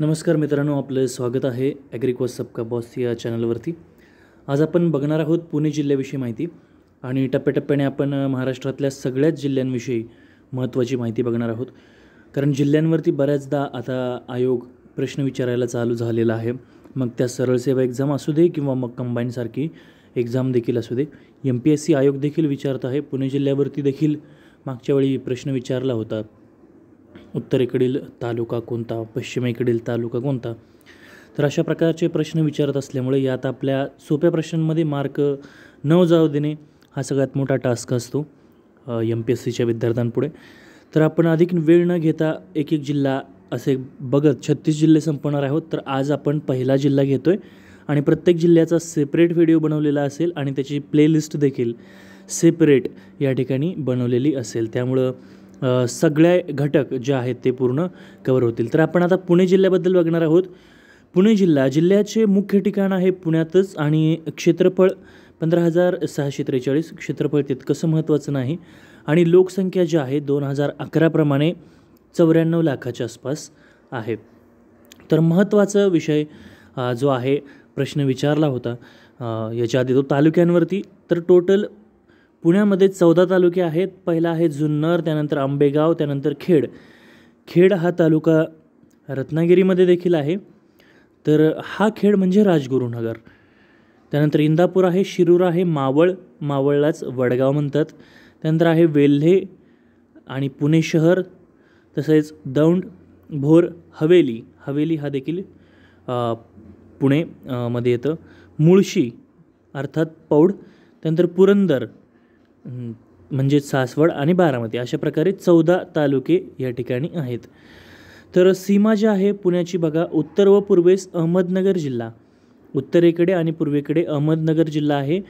नमस्कार मित्रांनो आपलं स्वागत आहे ॲग्रिकॉस सबका बॉस या चॅनलवरती आज आपण बघणार आहोत पुणे जिल्ह्याविषयी माहिती आणि टप्प्याटप्प्याने आपण महाराष्ट्रातल्या सगळ्याच जिल्ह्यांविषयी महत्त्वाची माहिती बघणार आहोत कारण जिल्ह्यांवरती बऱ्याचदा आता आयोग प्रश्न विचारायला चालू झालेला आहे मग त्या सरळसेवा एक्झाम असू दे किंवा मग कंबाईनसारखी एक्झाम देखील असू दे एम पी एस सी आयोग देखील विचारत आहे पुणे जिल्ह्यावरती देखील मागच्या वेळी प्रश्न विचारला होता उत्तरेकडील तालुका कोणता पश्चिमेकडील तालुका कोणता तर अशा प्रकारचे प्रश्न विचारत असल्यामुळे यात आपल्या सोप्या प्रश्नांमध्ये मार्क न जाऊ देणे हा सगळ्यात मोठा टास्क असतो एम पी एस सीच्या विद्यार्थ्यांपुढे तर आपण अधिक वेळ न घेता एक एक जिल्हा असे बघत छत्तीस जिल्हे संपवणार आहोत तर आज आपण पहिला जिल्हा घेतो आहे आणि प्रत्येक जिल्ह्याचा सेपरेट व्हिडिओ बनवलेला असेल आणि त्याची प्लेलिस्ट देखील सेपरेट या ठिकाणी बनवलेली असेल त्यामुळं सगळे घटक जे आहेत ते पूर्ण कवर होतील तर आपण आता पुणे जिल्ह्याबद्दल बघणार आहोत पुणे जिल्हा जिल्ह्याचे मुख्य ठिकाण आहे पुण्यातच आणि क्षेत्रफळ पंधरा हजार सहाशे त्रेचाळीस क्षेत्रफळ तितकंसं महत्त्वाचं नाही आणि लोकसंख्या जी आहे दोन हजार अकराप्रमाणे चौऱ्याण्णव लाखाच्या आसपास आहे तर महत्त्वाचा विषय जो आहे प्रश्न विचारला होता याच्या आधी तो तालुक्यांवरती तर टोटल पुण्यामध्ये चौदा तालुके आहेत पहिला आहे जुन्नर त्यानंतर आंबेगाव त्यानंतर खेड खेड हा तालुका रत्नागिरीमध्ये देखील आहे तर हा खेड म्हणजे राजगुरुनगर त्यानंतर इंदापूर आहे शिरूर आहे मावळ मावळलाच वडगाव म्हणतात त्यानंतर आहे वेल्हे आणि पुणे शहर तसेच दौंड भोर हवेली हवेली हा देखील पुणे मध्ये येतं मुळशी अर्थात पौड त्यानंतर पुरंदर म्हणजेच सासवड आणि बारामती अशा प्रकारे चौदा तालुके या ठिकाणी आहेत तर सीमा जी आहे पुण्याची बघा उत्तर व पूर्वेस अहमदनगर जिल्हा उत्तरेकडे आणि पूर्वेकडे अहमदनगर जिल्हा आहे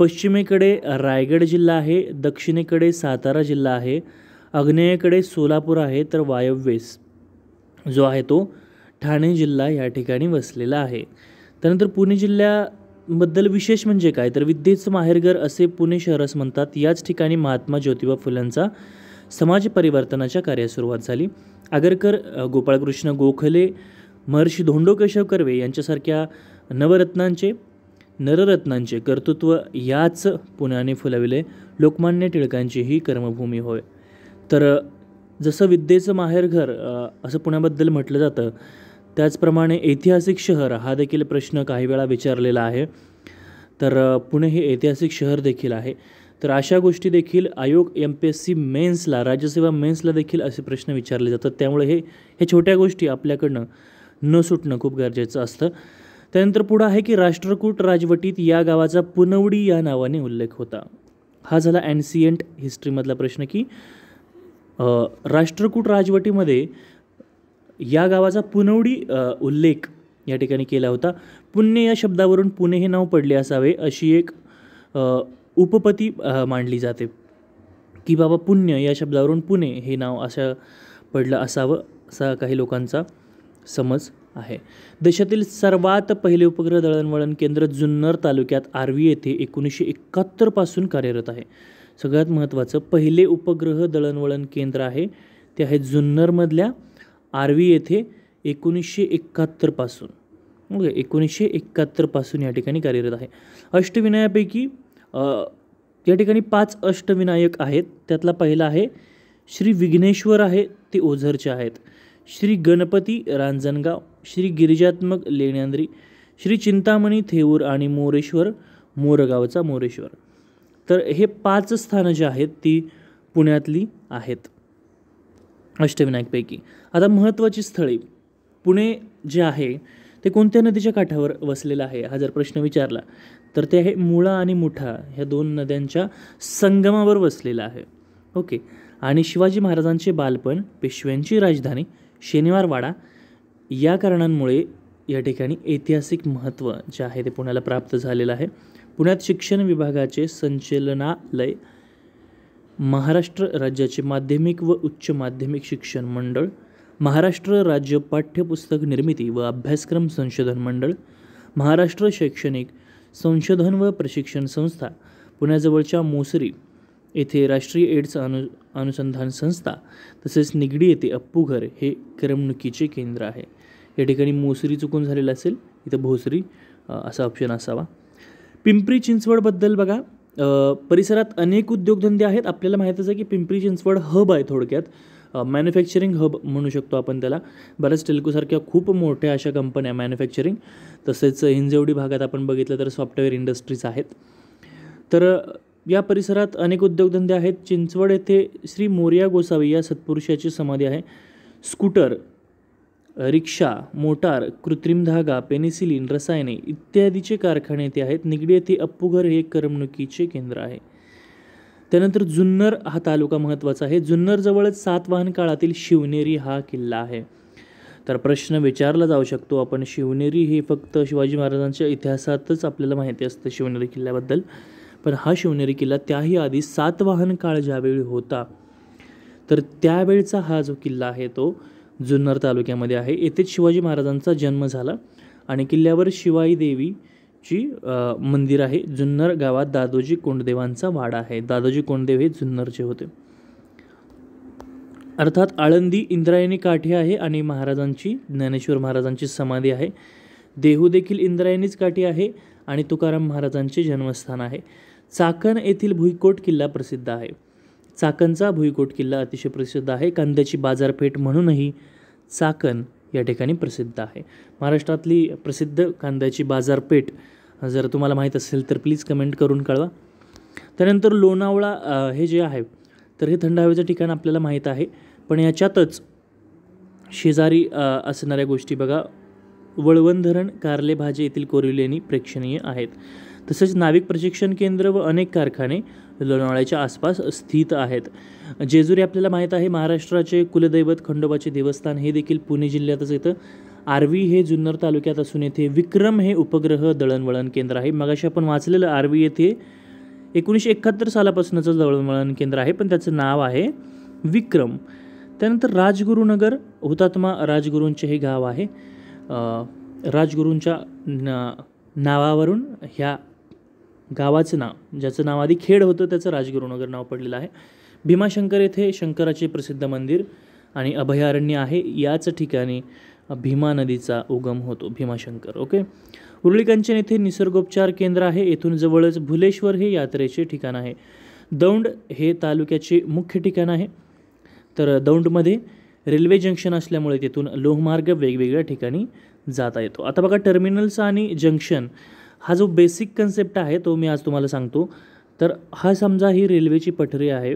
पश्चिमेकडे रायगड जिल्हा आहे दक्षिणेकडे सातारा जिल्हा आहे आग्नेयेकडे सोलापूर आहे तर वायव्येस जो आहे तो ठाणे जिल्हा या ठिकाणी वसलेला आहे त्यानंतर पुणे जिल्ह्या बद्दल विशेष म्हणजे काय तर विद्येचं माहेरघर असे पुणे शहरास म्हणतात याच ठिकाणी महात्मा ज्योतिबा फुलांचा समाज परिवर्तनाच्या कार्यास सुरुवात झाली आगरकर गोपाळकृष्ण गोखले महर्षी धोंडो केशव कर्वे यांच्यासारख्या नवरत्नांचे नररत्नांचे कर्तृत्व याच पुण्याने फुलविले लोकमान्य टिळकांची ही कर्मभूमी होय तर जसं विद्येचं माहेरघर असं पुण्याबद्दल म्हटलं जातं त्याचप्रमाणे ऐतिहासिक शहर हा देखील प्रश्न काही वेळा विचारलेला आहे तर पुणे हे ऐतिहासिक शहर देखील आहे तर अशा गोष्टी देखील आयोग एम पी एस सी मेन्सला राज्यसेवा मेन्सला देखील असे प्रश्न विचारले जातात त्यामुळे हे हे छोट्या गोष्टी आपल्याकडनं न सुटणं खूप गरजेचं असतं त्यानंतर पुढं आहे की राष्ट्रकूट राजवटीत या गावाचा पुनवडी या नावाने उल्लेख होता हा झाला अँसियंट हिस्ट्रीमधला प्रश्न की राष्ट्रकूट राजवटीमध्ये या गावाचा पुनवडी उल्लेख या ठिकाणी केला होता पुण्य या शब्दावरून पुणे हे नाव पडले असावे अशी एक उपपती मांडली जाते की बाबा पुण्य या शब्दावरून पुणे हे नाव अशा पडलं असावं असा काही लोकांचा समज आहे देशातील सर्वात पहिले उपग्रह दळणवळण केंद्र जुन्नर तालुक्यात आर्वी येथे एकोणीसशे एकाहत्तरपासून कार्यरत आहे सगळ्यात महत्त्वाचं पहिले उपग्रह दळणवळण केंद्र आहे ते आहे जुन्नरमधल्या आर्वी येथे एकोणीसशे एकाहत्तरपासून ओके एकोणीसशे एकाहत्तरपासून या ठिकाणी कार्यरत आहे अष्टविनायापैकी या ठिकाणी पाच अष्टविनायक आहेत त्यातला पहिला आहे श्री विघ्नेश्वर आहे ते ओझरचे आहेत श्री गणपती रांजणगाव श्री गिरिजात्मक लेण्यांद्री श्री चिंतामणी थेऊर आणि मोरेश्वर मोरगावचा मोरेश्वर तर हे पाच स्थानं जी आहेत ती पुण्यातली आहेत अष्टविनायकपैकी आता महत्त्वाची स्थळे पुणे जे आहे ते कोणत्या नदीच्या काठावर वसलेलं आहे हा जर प्रश्न विचारला तर ते आहे मुळा आणि मुठा ह्या दोन नद्यांच्या संगमावर वसलेलं आहे ओके आणि शिवाजी महाराजांचे बालपण पेशव्यांची राजधानी शनिवारवाडा या कारणांमुळे या ठिकाणी ऐतिहासिक महत्त्व जे आहे ते पुण्याला प्राप्त झालेलं आहे पुण्यात शिक्षण विभागाचे संचलनालय महाराष्ट्र राज्याचे माध्यमिक व उच्च माध्यमिक शिक्षण मंडळ महाराष्ट्र राज्य पाठ्यपुस्तक निर्मिती व अभ्यासक्रम संशोधन मंडळ महाराष्ट्र शैक्षणिक संशोधन व प्रशिक्षण संस्था पुण्याजवळच्या मोसरी येथे राष्ट्रीय एड्स अनु अनुसंधान संस्था तसेच निगडी येथे अप्पूघर हे करमणुकीचे केंद्र आहे या ठिकाणी मोसरी चुकून झालेलं असेल इथं भोसरी असा ऑप्शन असावा पिंपरी चिंचवडबद्दल बघा परिसरात अनेक उद्योगधंदे आहेत आपल्याला माहीतच आहे की पिंपरी चिंचवड हब आहे थोडक्यात मॅन्युफॅक्चरिंग हब म्हणू शकतो आपण त्याला बऱ्याच टेलकोसारख्या खूप मोठ्या अशा कंपन्या मॅन्युफॅक्चरिंग तसेच हिंजवडी भागात आपण बघितलं तर सॉफ्टवेअर इंडस्ट्रीज आहेत तर या परिसरात अनेक उद्योगधंदे आहेत चिंचवड येथे श्री मोर्या गोसावी या सत्पुरुषाची समाधी आहे स्कूटर रिक्षा मोटार कृत्रिम धागा पेनिसिलिन रसायने इत्यादीचे कारखाने येथे आहेत निगडी येथे अप्पूघर हे करमणुकीचे केंद्र आहे त्यानंतर जुन्नर हा तालुका महत्त्वाचा आहे जुन्नरजवळच सातवाहन काळातील शिवनेरी हा किल्ला आहे तर प्रश्न विचारला जाऊ शकतो आपण शिवनेरी हे फक्त शिवाजी महाराजांच्या इतिहासातच आपल्याला माहिती असतं शिवनेरी किल्ल्याबद्दल पण हा शिवनेरी किल्ला त्याही आधी सातवाहन काळ ज्यावेळी होता तर त्यावेळचा हा जो किल्ला आहे तो जुन्नर तालुक्यामध्ये आहे येथेच शिवाजी महाराजांचा जन्म झाला आणि किल्ल्यावर शिवाई देवीची मंदिर आहे जुन्नर गावात दादोजी कोंडदेवांचा वाडा आहे दादोजी कोंडदेव हे जुन्नरचे होते अर्थात आळंदी इंद्रायणी काठी आहे आणि महाराजांची ज्ञानेश्वर महाराजांची समाधी आहे देहू देखील इंद्रायणीच काठी आहे आणि तुकाराम महाराजांचे जन्मस्थान आहे चाकण येथील भुईकोट किल्ला प्रसिद्ध आहे चाकणचा भुईकोट किल्ला अतिशय प्रसिद्ध आहे कांद्याची बाजारपेठ म्हणूनही चाकण या ठिकाणी प्रसिद्ध आहे महाराष्ट्रातली प्रसिद्ध कांद्याची बाजारपेठ जर तुम्हाला माहीत असेल तर प्लीज कमेंट करून कळवा त्यानंतर लोणावळा हे जे आहे तर हे थंड हवेचं ठिकाण आपल्याला माहीत आहे पण याच्यातच शेजारी असणाऱ्या गोष्टी बघा वळवण धरण कारले भाजे येथील कोरिवलेणी प्रेक्षणीय आहेत तसेच नाविक प्रशिक्षण केंद्र व अनेक कारखाने लोणावळ्याच्या आसपास स्थित आहेत जेजुरी आपल्याला माहीत आहे महाराष्ट्राचे कुलदैवत खंडोबाचे देवस्थान हे देखील पुणे जिल्ह्यातच येतं आरवी हे जुन्नर तालुक्यात असून येथे विक्रम हे उपग्रह दळणवळण केंद्र आहे मगाशी आपण वाचलेलं आरवी येथे एकोणीसशे एकाहत्तर सालापासूनचं दळणवळण केंद्र आहे पण त्याचं नाव आहे विक्रम त्यानंतर राजगुरुनगर हुतात्मा राजगुरूंचे हे गाव आहे राजगुरूंच्या नावावरून ह्या गावाचं नाव ज्याचं नाव आधी खेड होतं त्याचं राजगुरुनगर नाव पडलेलं आहे भीमाशंकर येथे शंकराचे प्रसिद्ध मंदिर आणि अभयारण्य आहे याच ठिकाणी भीमा नदीचा उगम होतो भीमाशंकर ओके उरळीकांचन येथे निसर्गोपचार केंद्र आहे येथून जवळच भुलेश्वर हे यात्रेचे ठिकाण आहे दौंड हे तालुक्याचे मुख्य ठिकाण आहे तर दौंडमध्ये रेल्वे जंक्शन असल्यामुळे तिथून लोहमार्ग वेगवेगळ्या ठिकाणी जाता येतो आता बघा टर्मिनल्स आणि जंक्शन हा जो बेसिक कन्सेप्ट आहे तो मी आज तुम्हाला सांगतो तर हा समजा ही रेल्वेची पठरी आहे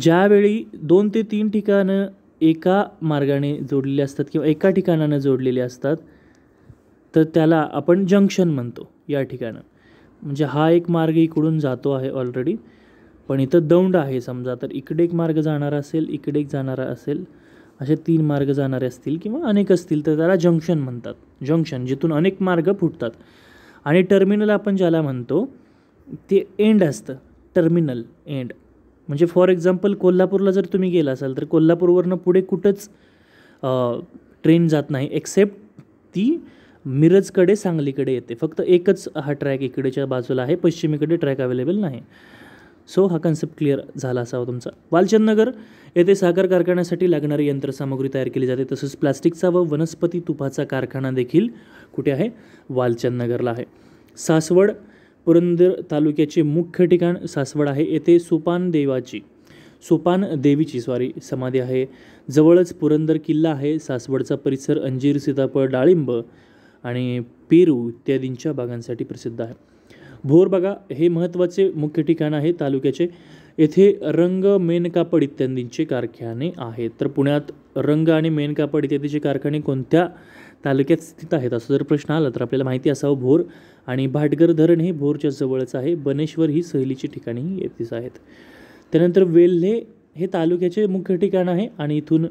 ज्यावेळी दोन ते तीन ठिकाणं एका मार्गाने जोडलेली असतात किंवा एका ठिकाणानं जोडलेली असतात तर त्याला आपण जंक्शन म्हणतो या ठिकाणं म्हणजे हा एक मार्ग इकडून जातो आहे ऑलरेडी पण इथं दौंड आहे समजा तर इकडे एक मार्ग जाणारा असेल इकडे एक जाणारा असेल असे तीन मार्ग जाणारे असतील किंवा अनेक असतील तर त्याला जंक्शन म्हणतात जंक्शन जिथून अनेक मार्ग फुटतात आणि टर्मिनल आपण ज्याला म्हणतो ते एंड असतं टर्मिनल एंड म्हणजे फॉर एक्झाम्पल कोल्हापूरला जर तुम्ही गेला असाल तर कोल्हापूरवरनं पुढे कुठंच ट्रेन जात नाही एक्सेप्ट ती मिरजकडे सांगलीकडे येते फक्त एकच हा ट्रॅक इकडेच्या बाजूला आहे पश्चिमेकडे ट्रॅक अवेलेबल नाही सो हा कन्सेप्ट क्लिअर झाला असावा तुमचा वालचंदनगर येथे साखर कारखान्यासाठी लागणारी यंत्रसामग्री तयार केली जाते तसंच प्लास्टिकचा व वनस्पती तुपाचा कारखाना देखील कुठे आहे वालचंदनगरला आहे सासवड पुरंदर तालुक्याचे मुख्य ठिकाण सासवड आहे येथे सोपान देवाची सोपान देवीची सॉरी समाधी आहे जवळच पुरंदर किल्ला आहे सासवडचा परिसर अंजीर सीताफळ डाळिंब आणि पेरू इत्यादींच्या बागांसाठी प्रसिद्ध आहे भोर बघा हे महत्त्वाचे मुख्य ठिकाण आहे तालुक्याचे येथे रंग मेणकापड इत्यादींचे कारखाने आहेत तर पुण्यात रंग आणि मेणकापड इत्यादीचे कारखाने कोणत्या तालुक्यात स्थित आहेत असं जर प्रश्न आला तर आपल्याला माहिती असावं भोर आणि भाटगर धरण हे भोरच्या जवळच आहे बनेश्वर ही सहलीची ठिकाणी येथेच आहेत त्यानंतर वेल्हे हे तालुक्याचे मुख्य ठिकाण आहे आणि इथून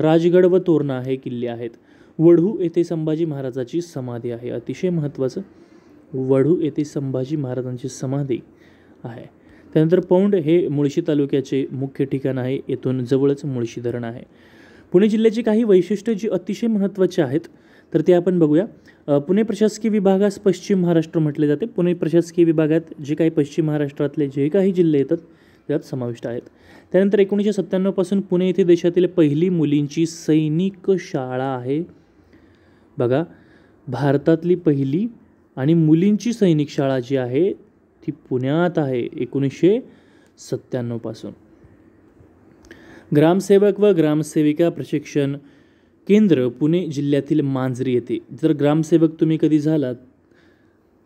राजगड व तोरणा हे किल्ले आहेत वढू येथे संभाजी महाराजाची समाधी आहे अतिशय महत्त्वाचं वढू येथे संभाजी महाराजांची समाधी आहे त्यानंतर पौंड हे मुळशी तालुक्याचे मुख्य ठिकाण आहे येथून जवळच मुळशी धरण आहे पुणे जिल्ह्याची काही वैशिष्ट्य जी अतिशय महत्त्वाची आहेत तर ते आपण बघूया पुणे प्रशासकीय विभागास पश्चिम महाराष्ट्र म्हटले जाते पुणे प्रशासकीय विभागात जे काही पश्चिम महाराष्ट्रातले जे काही जिल्हे येतात त्यात समाविष्ट आहेत त्यानंतर एकोणीसशे सत्त्याण्णवपासून पुणे येथे देशातील पहिली मुलींची सैनिक शाळा आहे बघा भारतातली पहिली आणि मुलींची सैनिक शाळा जी आहे ती पुण्यात आहे एकोणीसशे सत्त्याण्णवपासून ग्रामसेवक व ग्रामसेविका प्रशिक्षण केंद्र पुणे जिल्ह्यातील मांजरी येथे जर ग्रामसेवक तुम्ही कधी झालात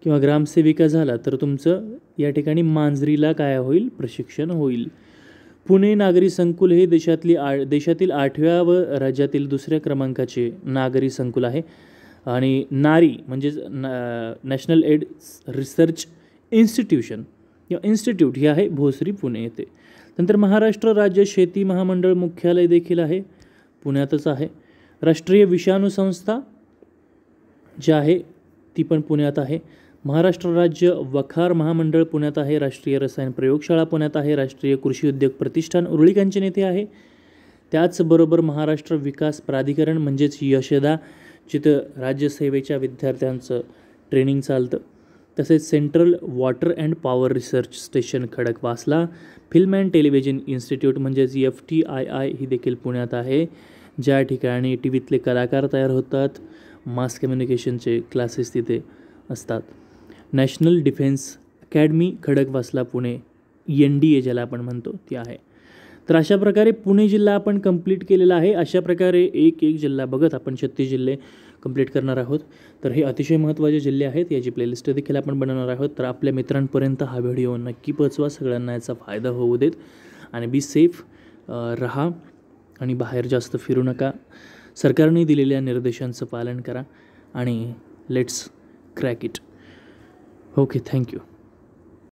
किंवा ग्रामसेविका झाला तर तुमचं या ठिकाणी मांजरीला काय होईल प्रशिक्षण होईल पुणे नागरी संकुल हे देशातली आ देशातील आठव्या व राज्यातील दुसऱ्या क्रमांकाचे नागरी संकुल आहे आणि नारी म्हणजेच न नॅशनल एड रिसर्च इन्स्टिट्यूशन किंवा इन्स्टिट्यूट ही आहे भोसरी पुणे येथे नंतर महाराष्ट्र राज्य शेती महामंडळ मुख्यालय देखील आहे पुण्यातच आहे राष्ट्रीय विषाणू संस्था जी आहे ती पण पुण्यात आहे महाराष्ट्र राज्य वखार महामंडळ पुण्यात आहे राष्ट्रीय रसायन प्रयोगशाळा पुण्यात आहे राष्ट्रीय कृषी उद्योग प्रतिष्ठान उरळीकांचे येथे आहे त्याचबरोबर महाराष्ट्र विकास प्राधिकरण म्हणजेच यशदा जिथं राज्यसेवेच्या विद्यार्थ्यांचं ट्रेनिंग चालतं तसेच central water and power research station Khadakwasla film and television institute म्हणजेच एफ टी आय आय ही देखील पुण्यात आहे ज्या ठिकाणी टी व्हीतले कलाकार तयार होतात मास कम्युनिकेशनचे क्लासेस तिथे असतात national defence academy Khadakwasla Pune N D A ज्याला आपण म्हणतो ती आहे तर अशा प्रकारे पुणे जिल्हा आपण कंप्लीट केलेला आहे अशा प्रकारे एक एक जिल्हा बघत आपण छत्तीस जिल्हे कंप्लीट करणार आहोत तर हे अतिशय महत्त्वाचे जिल्हे आहेत याची प्लेलिस्ट देखील आपण बनवणार आहोत तर आपल्या मित्रांपर्यंत हा व्हिडिओ नक्की पोचवा सगळ्यांना याचा फायदा होऊ देत आणि बी सेफ रहा आणि बाहेर जास्त फिरू नका सरकारने दिलेल्या निर्देशांचं पालन करा आणि let's crack it okay thank you